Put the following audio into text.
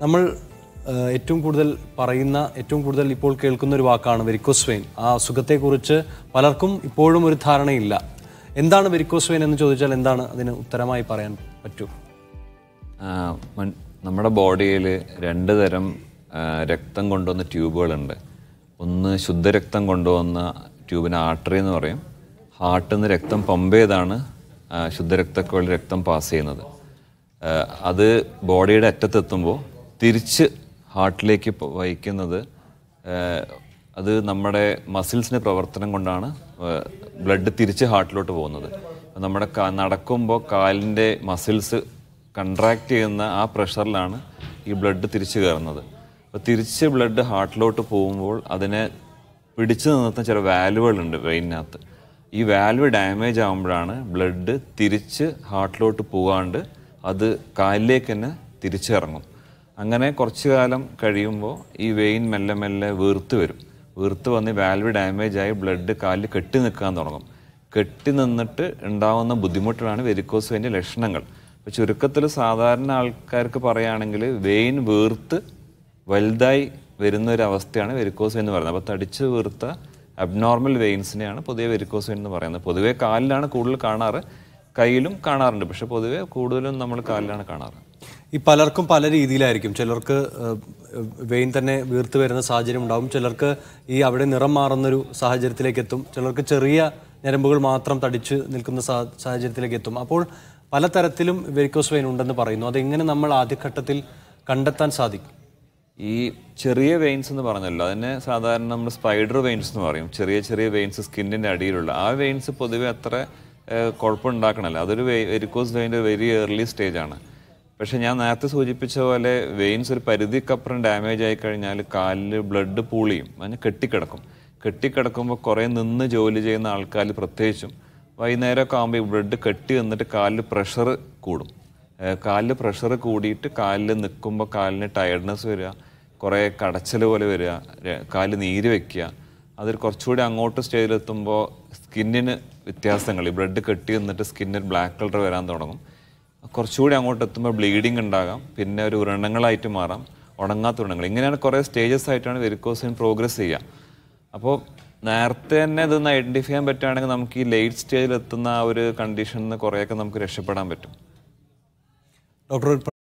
നമ്മൾ ഏറ്റവും കൂടുതൽ പറയുന്ന ഏറ്റവും കൂടുതൽ ഇപ്പോൾ കേൾക്കുന്ന ഒരു വാക്കാണ് വെരിക്കോസ് വെയിൻ ആ അസുഖത്തെക്കുറിച്ച് പലർക്കും ഇപ്പോഴും ഒരു ധാരണയില്ല എന്താണ് വെരിക്കോസ് വെയിൻ എന്ന് ചോദിച്ചാൽ എന്താണ് അതിന് ഉത്തരമായി പറയാൻ പറ്റൂ നമ്മുടെ ബോഡിയിൽ രണ്ട് തരം രക്തം കൊണ്ടുവന്ന ട്യൂബുകളുണ്ട് ഒന്ന് ശുദ്ധരക്തം കൊണ്ടുവന്ന ട്യൂബിന് ആർട്ടറി എന്ന് പറയും ഹാർട്ടിൽ നിന്ന് രക്തം പമ്പ് ചെയ്താണ് ശുദ്ധരക്തക്കുഴൽ രക്തം പാസ് ചെയ്യുന്നത് അത് ബോഡിയുടെ അറ്റത്തെത്തുമ്പോൾ തിരിച്ച് ഹാർട്ടിലേക്ക് വഹിക്കുന്നത് അത് നമ്മുടെ മസിൽസിൻ്റെ പ്രവർത്തനം കൊണ്ടാണ് ബ്ലഡ് തിരിച്ച് ഹാർട്ടിലോട്ട് പോകുന്നത് നമ്മുടെ നടക്കുമ്പോൾ കാലിൻ്റെ മസിൽസ് കൺട്രാക്റ്റ് ചെയ്യുന്ന ആ പ്രഷറിലാണ് ഈ ബ്ലഡ് തിരിച്ചു കയറുന്നത് അപ്പോൾ തിരിച്ച് ബ്ലഡ് ഹാർട്ടിലോട്ട് പോകുമ്പോൾ അതിനെ പിടിച്ചു നിർത്തുന്ന ചില വാൽവുകളുണ്ട് ബ്രെയിനകത്ത് ഈ വാൽവ് ഡാമേജ് ആകുമ്പോഴാണ് ബ്ലഡ് തിരിച്ച് ഹാർട്ടിലോട്ട് പോകാണ്ട് അത് കാലിലേക്ക് തന്നെ തിരിച്ചിറങ്ങും അങ്ങനെ കുറച്ച് കാലം കഴിയുമ്പോൾ ഈ വെയിൻ മെല്ലെ മെല്ലെ വീർത്ത് വരും വീർത്ത് വന്ന് വാൽവ് ഡാമേജ് ആയി ബ്ലഡ് കാലിൽ കെട്ടി നിൽക്കാൻ തുടങ്ങും കെട്ടി നിന്നിട്ട് ഉണ്ടാവുന്ന ബുദ്ധിമുട്ടാണ് വെരിക്കോസ് വെയിൻ്റെ ലക്ഷണങ്ങൾ അപ്പോൾ ചുരുക്കത്തിൽ സാധാരണ ആൾക്കാർക്ക് പറയുകയാണെങ്കിൽ വെയിൻ വീർത്ത് വലുതായി വരുന്ന ഒരു അവസ്ഥയാണ് വെരിക്കോസ് വെയിൻ എന്ന് പറയുന്നത് അപ്പോൾ തടിച്ച് വീർത്ത അബ്നോർമൽ വെയിൻസിനെയാണ് പൊതുവെ വെരിക്കോസ് വെയിൻ എന്ന് പറയുന്നത് പൊതുവേ കാലിലാണ് കൂടുതൽ കാണാറ് കയ്യിലും കാണാറുണ്ട് പക്ഷേ പൊതുവേ കൂടുതലും നമ്മൾ കാലിലാണ് കാണാറ് ഈ പലർക്കും പല രീതിയിലായിരിക്കും ചിലർക്ക് വെയിൻ തന്നെ വീർത്ത് വരുന്ന സാഹചര്യം ഉണ്ടാകും ചിലർക്ക് ഈ അവിടെ നിറം മാറുന്നൊരു സാഹചര്യത്തിലേക്ക് എത്തും ചിലർക്ക് ചെറിയ ഞരമ്പുകൾ മാത്രം തടിച്ച് നിൽക്കുന്ന സാഹചര്യത്തിലേക്ക് എത്തും അപ്പോൾ പലതരത്തിലും വെരിക്കോസ് വെയിൻ ഉണ്ടെന്ന് പറയുന്നു അതെങ്ങനെ നമ്മൾ ആദ്യഘട്ടത്തിൽ കണ്ടെത്താൻ സാധിക്കും ഈ ചെറിയ വെയിൻസ് എന്ന് പറഞ്ഞല്ലോ അതിനെ സാധാരണ നമ്മൾ സ്പൈഡർ വെയിൻസ് എന്ന് പറയും ചെറിയ ചെറിയ വെയിൻസ് സ്കിന്നിൻ്റെ അടിയിലുള്ള ആ വെയിൻസ് പൊതുവെ അത്ര കുഴപ്പമുണ്ടാക്കണമല്ലോ അതൊരു വെരിക്കോസ് വെയിൻ്റെ വെരി ഏർലി സ്റ്റേജാണ് പക്ഷെ ഞാൻ നേരത്തെ സൂചിപ്പിച്ച പോലെ വെയിൻസ് ഒരു പരിധിക്കപ്പുറം ഡാമേജ് ആയി കഴിഞ്ഞാൽ കാലിൽ ബ്ലഡ് പൂളിയും ചെയ്യും അതിന് കെട്ടിക്കിടക്കും കെട്ടിക്കിടക്കുമ്പോൾ കുറേ നിന്ന് ജോലി ചെയ്യുന്ന ആൾക്കാർ പ്രത്യേകിച്ചും വൈകുന്നേരമൊക്കെ ആകുമ്പോൾ ഈ ബ്ലഡ് കെട്ടി നിന്നിട്ട് കാലിൽ പ്രഷർ കൂടും കാലിൽ പ്രഷർ കൂടിയിട്ട് കാലിൽ നിൽക്കുമ്പോൾ കാലിന് ടയർഡ്നെസ് വരിക കുറേ കടച്ചൽ പോലെ വരിക കാലിൽ നീര് വെക്കുക അതിൽ കുറച്ചുകൂടി അങ്ങോട്ട് സ്റ്റേജിലെത്തുമ്പോൾ സ്കിന്നിന് വ്യത്യാസങ്ങൾ ഈ ബ്ലഡ് കെട്ടി നിന്നിട്ട് സ്കിന്നിൽ ബ്ലാക്ക് കളർ വരാൻ തുടങ്ങും കുറച്ചുകൂടി അങ്ങോട്ട് എത്തുമ്പോൾ ബ്ലീഡിങ് ഉണ്ടാകാം പിന്നെ ഒരു വ്രണങ്ങളായിട്ട് മാറാം ഉണങ്ങാത്ത വ്രണങ്ങൾ ഇങ്ങനെയാണ് കുറേ സ്റ്റേജസ് ആയിട്ടാണ് വെരിക്കോസിൻ പ്രോഗ്രസ് ചെയ്യുക അപ്പോൾ നേരത്തെ തന്നെ ഇതൊന്ന് ഐഡൻറ്റിഫൈ ചെയ്യാൻ പറ്റുകയാണെങ്കിൽ നമുക്ക് ഈ ലേറ്റ് സ്റ്റേജിൽ എത്തുന്ന ആ ഒരു കണ്ടീഷനിൽ നിന്ന് കുറേയൊക്കെ നമുക്ക് രക്ഷപ്പെടാൻ പറ്റും ഡോക്ടർ